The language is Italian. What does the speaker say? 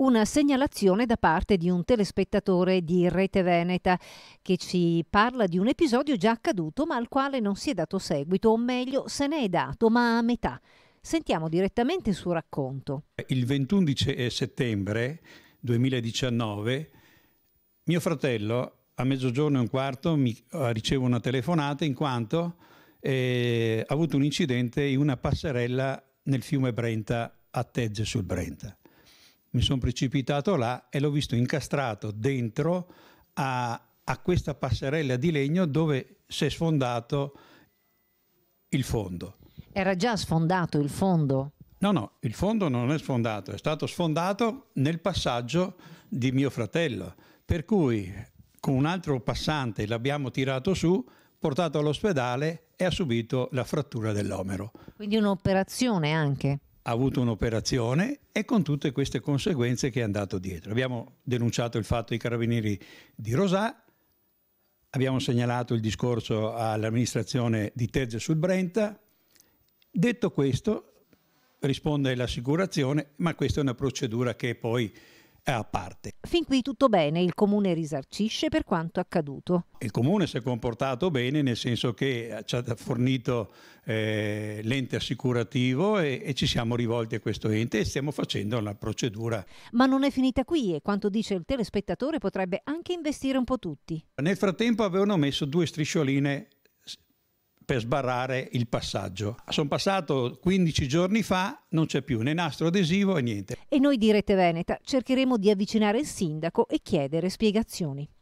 una segnalazione da parte di un telespettatore di Rete Veneta che ci parla di un episodio già accaduto ma al quale non si è dato seguito, o meglio se ne è dato ma a metà. Sentiamo direttamente il suo racconto. Il 21 settembre 2019 mio fratello a mezzogiorno e un quarto mi, eh, ricevo una telefonata in quanto eh, ha avuto un incidente in una passerella nel fiume Brenta a Tegge sul Brenta mi sono precipitato là e l'ho visto incastrato dentro a, a questa passerella di legno dove si è sfondato il fondo. Era già sfondato il fondo? No, no, il fondo non è sfondato, è stato sfondato nel passaggio di mio fratello, per cui con un altro passante l'abbiamo tirato su, portato all'ospedale e ha subito la frattura dell'omero. Quindi un'operazione anche? ha avuto un'operazione e con tutte queste conseguenze che è andato dietro. Abbiamo denunciato il fatto ai carabinieri di Rosà, abbiamo segnalato il discorso all'amministrazione di Terze sul Brenta. Detto questo, risponde l'assicurazione, ma questa è una procedura che poi a parte. Fin qui tutto bene, il comune risarcisce per quanto accaduto. Il comune si è comportato bene nel senso che eh, ci ha fornito eh, l'ente assicurativo e, e, ci siamo rivolti a questo ente e stiamo facendo la procedura. Ma non è finita qui e quanto dice il telespettatore potrebbe anche investire un po' tutti. Nel frattempo avevano messo due striscioline per sbarrare il passaggio. Sono passato 15 giorni fa, non c'è più né nastro adesivo e niente. E noi di Rete Veneta cercheremo di avvicinare il sindaco e chiedere spiegazioni.